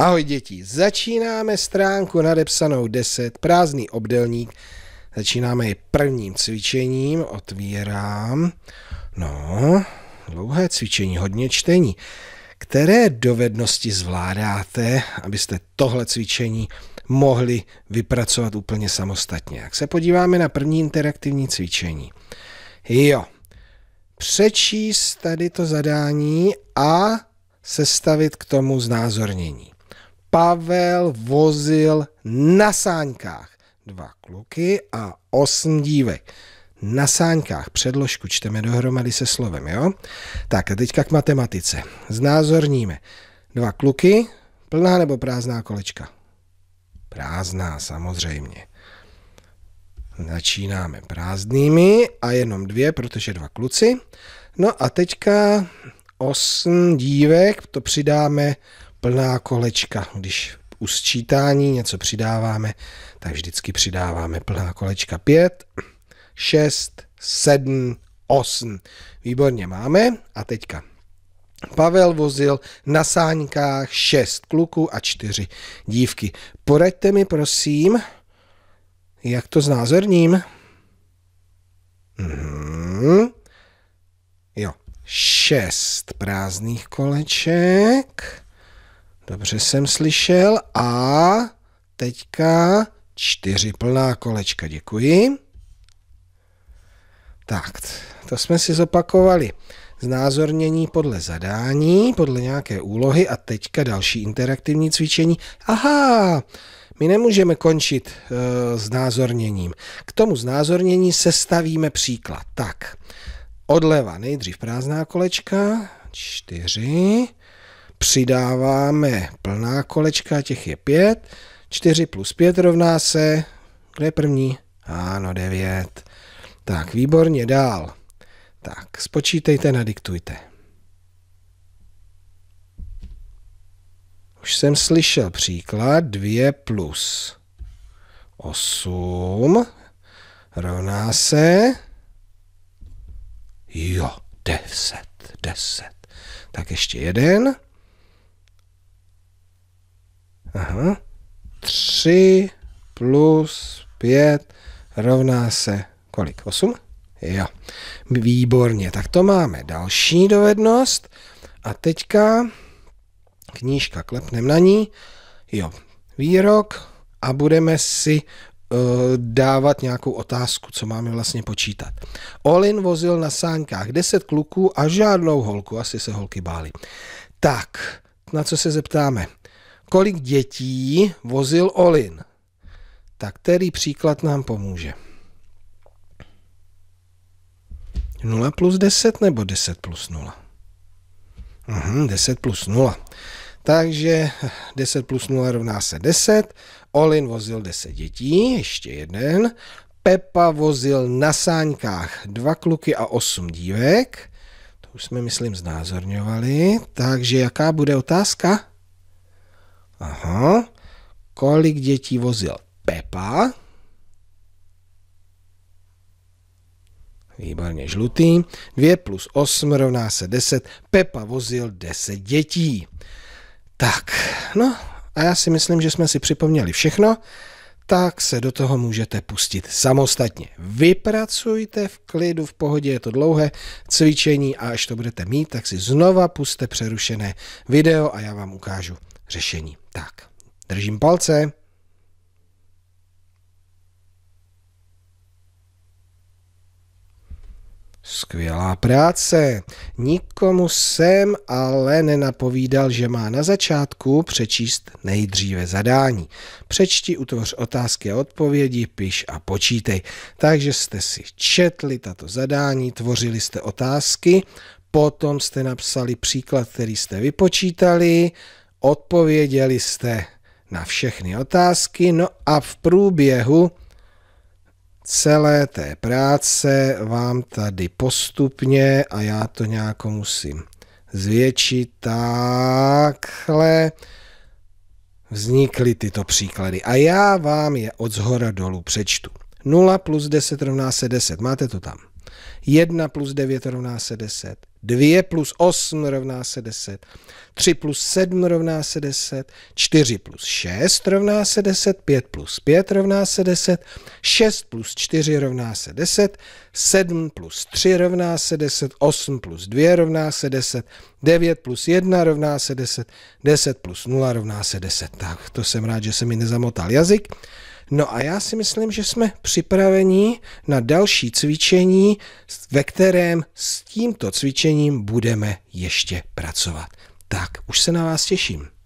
Ahoj děti, začínáme stránku nadepsanou 10, prázdný obdelník. Začínáme je prvním cvičením, otvírám. No, dlouhé cvičení, hodně čtení. Které dovednosti zvládáte, abyste tohle cvičení mohli vypracovat úplně samostatně? Jak se podíváme na první interaktivní cvičení. Jo, přečíst tady to zadání a sestavit k tomu znázornění. Pavel vozil na sáňkách dva kluky a osm dívek. Na sáňkách předložku čteme dohromady se slovem, jo? Tak a teďka k matematice. Znázorníme. Dva kluky, plná nebo prázdná kolečka? Prázdná, samozřejmě. Začínáme prázdnými a jenom dvě, protože dva kluci. No a teďka osm dívek, to přidáme plná kolečka. Když u sčítání něco přidáváme, tak vždycky přidáváme plná kolečka 5, 6, 7, 8. Výborně máme. A teďka Pavel vozil na sáňkách šest kluků a čtyři dívky. Poraďte mi prosím, jak to znázorním. Mm-hmm. Jo, šest prázdných koleček Dobře jsem slyšel a teďka čtyři plná kolečka, děkuji. Tak, to jsme si zopakovali. Znázornění podle zadání, podle nějaké úlohy a teďka další interaktivní cvičení. Aha, my nemůžeme končit e, znázorněním. K tomu znázornění sestavíme příklad. Tak, odleva nejdřív prázdná kolečka, čtyři, přidáváme plná kolečka, těch je 5, 4 plus 5 rovná se, kde je první? Ano, 9. Tak, výborně, dál. Tak, spočítejte, nadiktujte. Už jsem slyšel příklad 2 plus 8 rovná se jo, 10, 10. Tak ještě jeden. Aha. 3 plus 5 rovná se kolik? 8? Jo. Výborně. Tak to máme další dovednost. A teďka knížka, klepnem na ní. Jo. Výrok a budeme si eh, dávat nějakou otázku, co máme vlastně počítat. Olin vozil na sánkách 10 kluků a žádnou holku, asi se holky bály. Tak, na co se zeptáme? kolik dětí vozil Olin. Tak který příklad nám pomůže? 0 plus 10 nebo 10 plus 0? Uhum, 10 plus 0. Takže 10 plus 0 rovná se 10. Olin vozil 10 dětí, ještě jeden. Pepa vozil na sáňkách dva kluky a osm dívek. To už jsme, myslím, znázorňovali. Takže jaká bude otázka? Aha. Kolik dětí vozil Pepa? Výborně žlutý. 2 plus 8 rovná se 10. Pepa vozil 10 dětí. Tak, no a já si myslím, že jsme si připomněli všechno, tak se do toho můžete pustit samostatně. Vypracujte v klidu, v pohodě, je to dlouhé cvičení a až to budete mít, tak si znova puste přerušené video a já vám ukážu řešení. Tak, držím palce. Skvělá práce. Nikomu jsem ale nenapovídal, že má na začátku přečíst nejdříve zadání. Přečti, utvoř otázky a odpovědi, piš a počítej. Takže jste si četli tato zadání, tvořili jste otázky, potom jste napsali příklad, který jste vypočítali, Odpověděli jste na všechny otázky, no a v průběhu celé té práce vám tady postupně, a já to nějak musím zvětšit, takhle vznikly tyto příklady. A já vám je od zhora dolů přečtu. 0 plus 10 rovná se 10, máte to tam. 1 plus 9 rovná se 10. 2 plus 8 rovná se 10, 3 plus 7 rovná se 10, 4 plus 6 rovná se 10, 5 plus 5 rovná se 10, 6 plus 4 rovná se 10, 7 plus 3 rovná se 10, 8 plus 2 rovná se 10, 9 plus 1 rovná se 10, 10 plus 0 rovná se 10. Tak to jsem rád, že se mi nezamotal jazyk. No a já si myslím, že jsme připraveni na další cvičení, ve kterém s tímto cvičením budeme ještě pracovat. Tak, už se na vás těším.